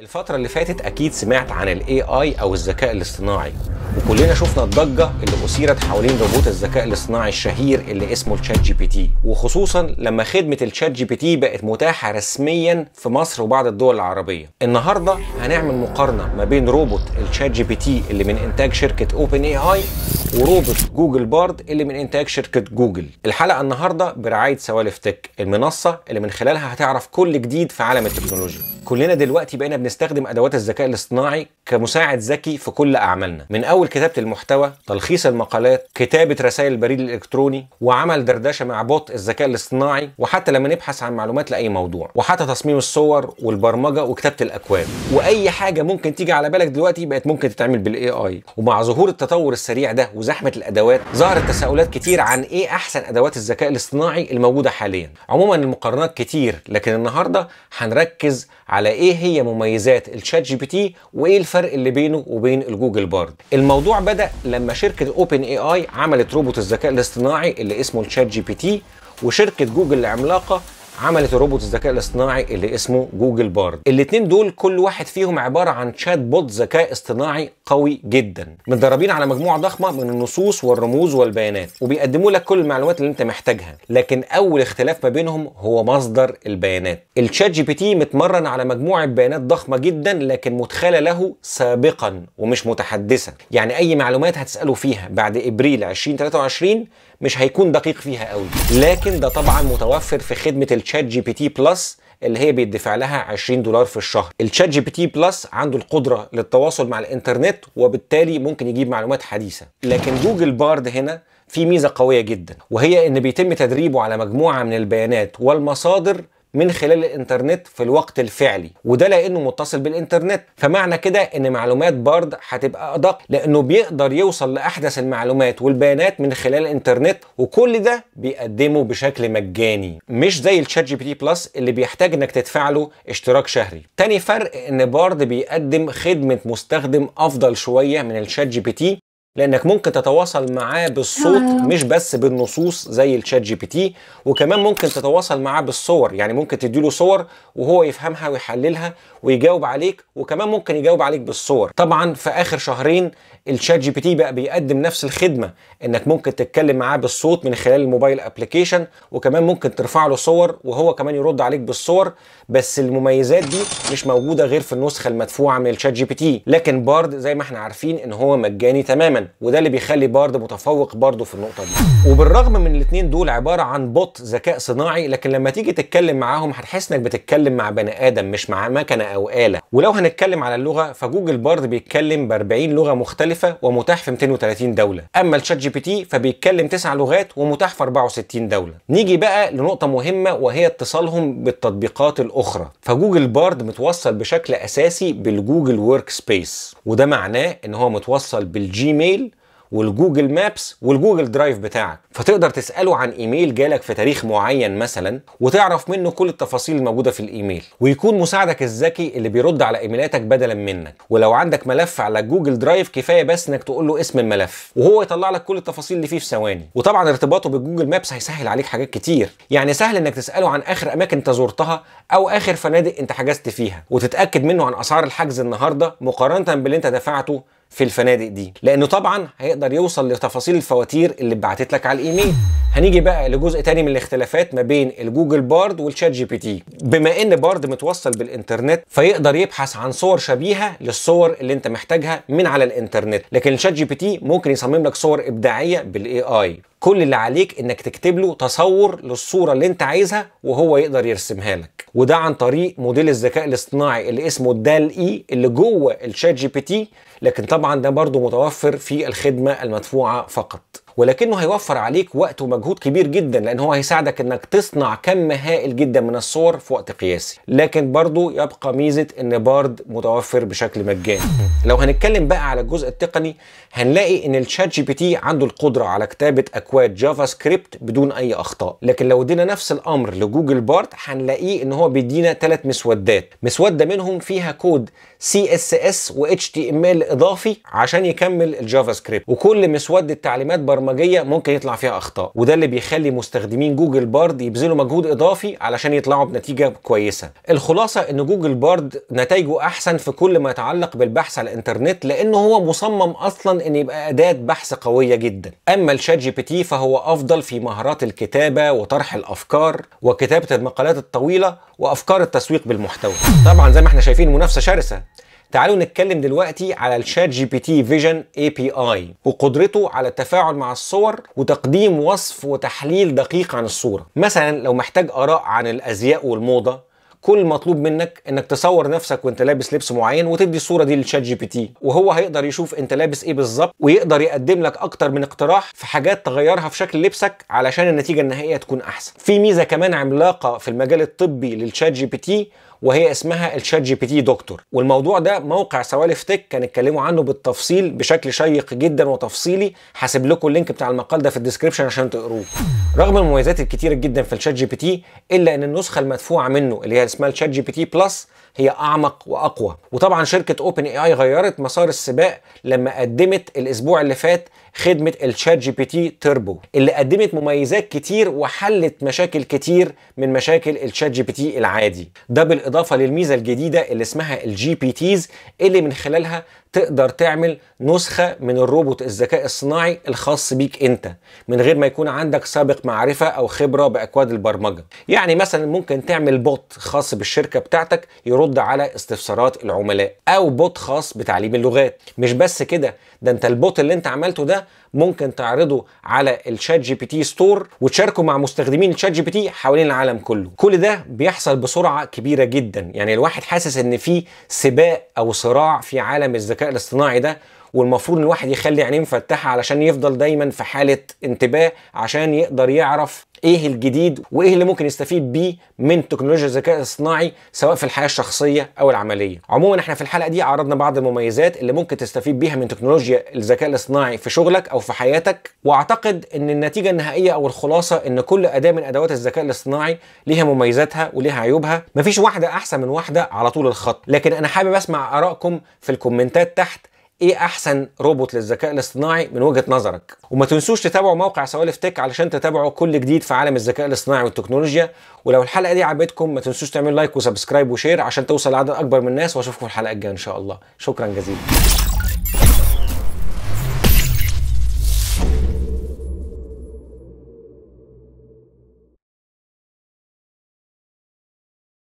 الفترة اللي فاتت أكيد سمعت عن الـ AI أو الذكاء الاصطناعي وكلنا شفنا الضجة اللي أثيرت حوالين روبوت الذكاء الاصطناعي الشهير اللي اسمه الشات جي بي تي وخصوصا لما خدمة الشات جي بي تي بقت متاحة رسميا في مصر وبعض الدول العربية النهاردة هنعمل مقارنة ما بين روبوت الشات جي بي تي اللي من إنتاج شركة أوبن اي آي وروبوت جوجل بارد اللي من إنتاج شركة جوجل الحلقة النهاردة برعاية سوالف تك المنصة اللي من خلالها هتعرف كل جديد في عالم التكنولوجيا كلنا دلوقتي بقينا بنستخدم ادوات الذكاء الاصطناعي كمساعد ذكي في كل اعمالنا من اول كتابه المحتوى تلخيص المقالات كتابه رسائل البريد الالكتروني وعمل دردشه مع بوت الذكاء الاصطناعي وحتى لما نبحث عن معلومات لاي موضوع وحتى تصميم الصور والبرمجه وكتابه الاكواد واي حاجه ممكن تيجي على بالك دلوقتي بقت ممكن تتعمل بالاي اي ومع ظهور التطور السريع ده وزحمه الادوات ظهرت تساؤلات كتير عن ايه احسن ادوات الذكاء الاصطناعي الموجوده حاليا عموما المقارنات كتير لكن النهارده هنركز على ايه هي مميزات الشات جي بي تي وايه الفرق الفرق اللي بينه وبين الجوجل بارد الموضوع بدا لما شركه اوبن اي اي عملت روبوت الذكاء الاصطناعي اللي اسمه تشات جي بي تي وشركه جوجل العملاقه عملت الروبوت الذكاء الاصطناعي اللي اسمه جوجل بارد الاثنين دول كل واحد فيهم عباره عن شات بوت ذكاء اصطناعي قوي جدا متدربين على مجموعه ضخمه من النصوص والرموز والبيانات وبيقدموا لك كل المعلومات اللي انت محتاجها لكن اول اختلاف ما بينهم هو مصدر البيانات الشات جي بي تي متمرن على مجموعه بيانات ضخمه جدا لكن مدخله له سابقا ومش متحدثه يعني اي معلومات هتساله فيها بعد ابريل 2023 مش هيكون دقيق فيها قوي لكن ده طبعا متوفر في خدمه الشات جي بي تي بلس اللي هي بيدفع لها 20 دولار في الشهر الشات جي بي تي بلس عنده القدره للتواصل مع الانترنت وبالتالي ممكن يجيب معلومات حديثه لكن جوجل بارد هنا في ميزه قويه جدا وهي ان بيتم تدريبه على مجموعه من البيانات والمصادر من خلال الانترنت في الوقت الفعلي وده لانه متصل بالانترنت فمعنى كده ان معلومات بارد هتبقى ادق لانه بيقدر يوصل لاحدث المعلومات والبيانات من خلال الانترنت وكل ده بيقدمه بشكل مجاني مش زي الشات جي بي تي بلس اللي بيحتاج انك تدفع له اشتراك شهري تاني فرق ان بارد بيقدم خدمه مستخدم افضل شويه من الشات جي بي تي لانك ممكن تتواصل معاه بالصوت آه. مش بس بالنصوص زي الشات جي بي تي وكمان ممكن تتواصل معاه بالصور يعني ممكن تديله صور وهو يفهمها ويحللها ويجاوب عليك وكمان ممكن يجاوب عليك بالصور طبعا في اخر شهرين الشات جي بي تي بقى بيقدم نفس الخدمه انك ممكن تتكلم معاه بالصوت من خلال الموبايل ابلكيشن وكمان ممكن ترفع له صور وهو كمان يرد عليك بالصور بس المميزات دي مش موجوده غير في النسخه المدفوعه من الشات جي بي تي لكن بارد زي ما احنا عارفين ان هو مجاني تماما جدا وده اللي بيخلي بارد متفوق برضه في النقطه دي وبالرغم من الاثنين دول عباره عن بوت ذكاء صناعي لكن لما تيجي تتكلم معاهم هتحس انك بتتكلم مع بني ادم مش مع مكنه او اله ولو هنتكلم على اللغه فجوجل بارد بيتكلم ب 40 لغه مختلفه ومتاح في 230 دوله اما الشات جي بي تي فبيتكلم تسع لغات ومتاح في 64 دوله نيجي بقى لنقطه مهمه وهي اتصالهم بالتطبيقات الاخرى فجوجل بارد متوصل بشكل اساسي بالجوجل ورك سبيس وده معناه ان هو متوصل بالجيميل والجوجل مابس والجوجل درايف بتاعك فتقدر تساله عن ايميل جالك في تاريخ معين مثلا وتعرف منه كل التفاصيل الموجوده في الايميل ويكون مساعدك الذكي اللي بيرد على ايميلاتك بدلا منك ولو عندك ملف على جوجل درايف كفايه بس انك تقول له اسم الملف وهو يطلع لك كل التفاصيل اللي فيه في ثواني وطبعا ارتباطه بالجوجل مابس هيسهل عليك حاجات كتير يعني سهل انك تساله عن اخر اماكن انت زرتها او اخر فنادق انت حجزت فيها وتتاكد منه عن اسعار الحجز النهارده مقارنه باللي انت دفعته في الفنادق دي لانه طبعا هيقدر يوصل لتفاصيل الفواتير اللي اتبعتت لك على الايميل هنيجي بقى لجزء تاني من الاختلافات ما بين الجوجل بارد والشات جي بي تي بما ان بارد متوصل بالانترنت فيقدر يبحث عن صور شبيهه للصور اللي انت محتاجها من على الانترنت لكن الشات جي بي تي ممكن يصمم لك صور ابداعيه بالاي اي كل اللي عليك انك تكتب له تصور للصوره اللي انت عايزها وهو يقدر يرسمها لك وده عن طريق موديل الذكاء الاصطناعي اللي اسمه دال اي اللي جوه الشات جي بي تي لكن طبعا ده برضو متوفر في الخدمه المدفوعه فقط ولكنه هيوفر عليك وقت ومجهود كبير جدا لان هو هيساعدك انك تصنع كم هائل جدا من الصور في وقت قياسي لكن برضو يبقى ميزه ان بارد متوفر بشكل مجاني لو هنتكلم بقى على الجزء التقني هنلاقي ان الشات جي بي تي عنده القدره على كتابه اكواد جافا سكريبت بدون اي اخطاء لكن لو ادينا نفس الامر لجوجل بارد هنلاقيه ان هو بيدينا ثلاث مسودات مسوده منهم فيها كود سي اس اس و اتش تي ام ال اضافي عشان يكمل الجافا سكريبت وكل مسوده تعليمات برمجه البرمجيه ممكن يطلع فيها اخطاء وده اللي بيخلي مستخدمين جوجل بارد يبذلوا مجهود اضافي علشان يطلعوا بنتيجه كويسه الخلاصه ان جوجل بارد نتائجه احسن في كل ما يتعلق بالبحث على الانترنت لانه هو مصمم اصلا ان يبقى اداه بحث قويه جدا اما الشات جي بي تي فهو افضل في مهارات الكتابه وطرح الافكار وكتابه المقالات الطويله وافكار التسويق بالمحتوى طبعا زي ما احنا شايفين منافسه شرسه تعالوا نتكلم دلوقتي على الشات جي بي تي فيجن اي بي اي وقدرته على التفاعل مع الصور وتقديم وصف وتحليل دقيق عن الصوره مثلا لو محتاج اراء عن الازياء والموضه كل المطلوب منك انك تصور نفسك وانت لابس لبس معين وتدي الصوره دي للشات جي بي تي وهو هيقدر يشوف انت لابس ايه بالظبط ويقدر يقدم لك اكتر من اقتراح في حاجات تغيرها في شكل لبسك علشان النتيجه النهائيه تكون احسن في ميزه كمان عملاقه في المجال الطبي للشات جي بي تي وهي اسمها الشات جي بي تي دكتور والموضوع ده موقع سوالف تك كان اتكلموا عنه بالتفصيل بشكل شيق جدا وتفصيلي هسيب لكم اللينك بتاع المقال ده في الديسكربشن عشان تقروه رغم المميزات الكتيره جدا في الشات جي بي تي الا ان النسخه المدفوعه منه اللي هي اسمها الشات جي بي تي بلس هي اعمق واقوى وطبعا شركه اوبن اي اي غيرت مسار السباق لما قدمت الاسبوع اللي فات خدمه الشات جي بي تي تربو اللي قدمت مميزات كتير وحلت مشاكل كتير من مشاكل الشات جي بي تي العادي ده بالاضافه للميزه الجديده اللي اسمها الجي بي تيز اللي من خلالها تقدر تعمل نسخه من الروبوت الذكاء الصناعي الخاص بيك انت من غير ما يكون عندك سابق معرفه او خبره باكواد البرمجه يعني مثلا ممكن تعمل بوت خاص بالشركه بتاعتك يرد على استفسارات العملاء او بوت خاص بتعليم اللغات مش بس كده ده انت البوت اللي انت عملته ده ممكن تعرضه على الشات جي بي تي ستور وتشاركه مع مستخدمين الشات جي بي تي حوالين العالم كله كل ده بيحصل بسرعه كبيره جدا يعني الواحد حاسس ان في سباق او صراع في عالم الذكاء الذكاء الاصطناعي ده والمفروض الواحد يخلي عينيه مفتحه علشان يفضل دايما في حاله انتباه عشان يقدر يعرف ايه الجديد وايه اللي ممكن يستفيد بيه من تكنولوجيا الذكاء الاصطناعي سواء في الحياه الشخصيه او العمليه عموما احنا في الحلقه دي عرضنا بعض المميزات اللي ممكن تستفيد بيها من تكنولوجيا الذكاء الاصطناعي في شغلك او في حياتك واعتقد ان النتيجه النهائيه او الخلاصه ان كل اداه من ادوات الذكاء الاصطناعي ليها مميزاتها وليها عيوبها مفيش واحده احسن من واحده على طول الخط لكن انا حابب اسمع ارائكم في الكومنتات تحت ايه احسن روبوت للذكاء الاصطناعي من وجهه نظرك وما تنسوش تتابعوا موقع سوالف تك علشان تتابعوا كل جديد في عالم الذكاء الاصطناعي والتكنولوجيا ولو الحلقه دي عجبتكم ما تنسوش تعملوا لايك وسبسكرايب وشير عشان توصل لعدد اكبر من الناس واشوفكم في الحلقه الجايه ان شاء الله شكرا جزيلا